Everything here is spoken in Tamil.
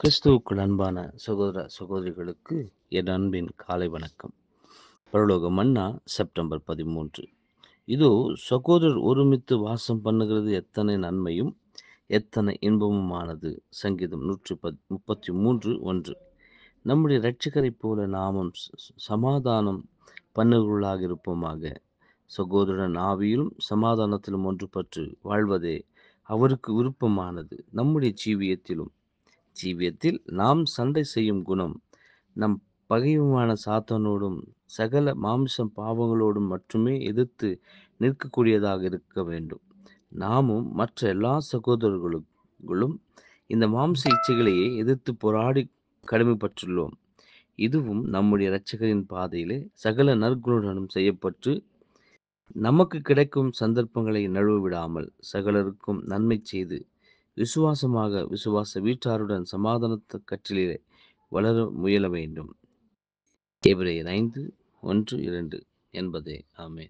கிறிஸ்துவுக்குள் அன்பான சகோதர சகோதரிகளுக்கு என் அன்பின் காலை வணக்கம் பரலோக மன்னா செப்டம்பர் பதிமூன்று இதோ சகோதரர் ஒருமித்து வாசம் பண்ணுகிறது எத்தனை நன்மையும் எத்தனை இன்பமுமானது சங்கீதம் நூற்றி பத் முப்பத்தி மூன்று ஒன்று நம்முடைய இரட்சிகரை போல நாமும் சமாதானம் பண்ணுகளாக இருப்போமாக சகோதரன் ஆவியிலும் சமாதானத்திலும் ஒன்று பற்று வாழ்வதே அவருக்கு விருப்பமானது நம்முடைய ஜீவியத்திலும் ஜீவியத்தில் நாம் சண்டை செய்யும் குணம் நம் பகைவமான சாத்தனோடும் சகல மாம்சம் பாவங்களோடும் மட்டுமே எதிர்த்து நிற்கக்கூடியதாக இருக்க வேண்டும் நாமும் மற்ற எல்லா சகோதரர்களும் இந்த மாம்ச இச்சைகளையே எதிர்த்து போராடி கடமைப்பட்டுள்ளோம் இதுவும் நம்முடைய இரட்சகரின் பாதையிலே சகல நற்குணனும் செய்யப்பட்டு நமக்கு கிடைக்கும் சந்தர்ப்பங்களை நழுவ விடாமல் சகலருக்கும் நன்மை செய்து விசுவாசமாக விசுவாச வீட்டாருடன் சமாதானத்த கற்றிலே வளர முயல வேண்டும் எபிரேயர் ஐந்து ஒன்று இரண்டு என்பதே ஆமே